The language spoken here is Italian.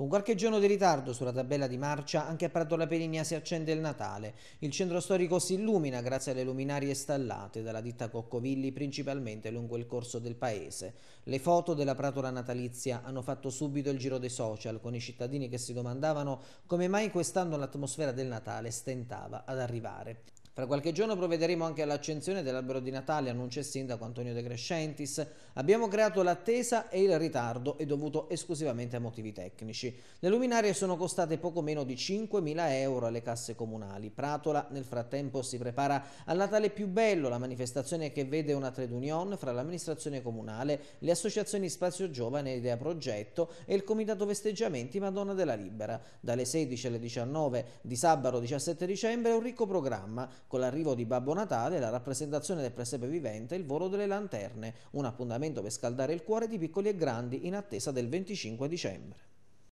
Con qualche giorno di ritardo sulla tabella di marcia, anche a Prato La Perigna si accende il Natale. Il centro storico si illumina grazie alle luminarie installate dalla ditta Coccovilli principalmente lungo il corso del paese. Le foto della pratola natalizia hanno fatto subito il giro dei social con i cittadini che si domandavano come mai quest'anno l'atmosfera del Natale stentava ad arrivare. Fra qualche giorno provvederemo anche all'accensione dell'albero di Natale, annuncia il sindaco Antonio De Crescentis. Abbiamo creato l'attesa e il ritardo è dovuto esclusivamente a motivi tecnici. Le luminarie sono costate poco meno di 5.000 euro alle casse comunali. Pratola nel frattempo si prepara al Natale più bello, la manifestazione che vede una trade union fra l'amministrazione comunale, le associazioni Spazio Giovane Idea Progetto e il Comitato Vesteggiamenti Madonna della Libera. Dalle 16 alle 19 di sabato 17 dicembre è un ricco programma con l'arrivo di Babbo Natale, la rappresentazione del presepe vivente il volo delle lanterne, un appuntamento per scaldare il cuore di piccoli e grandi in attesa del 25 dicembre.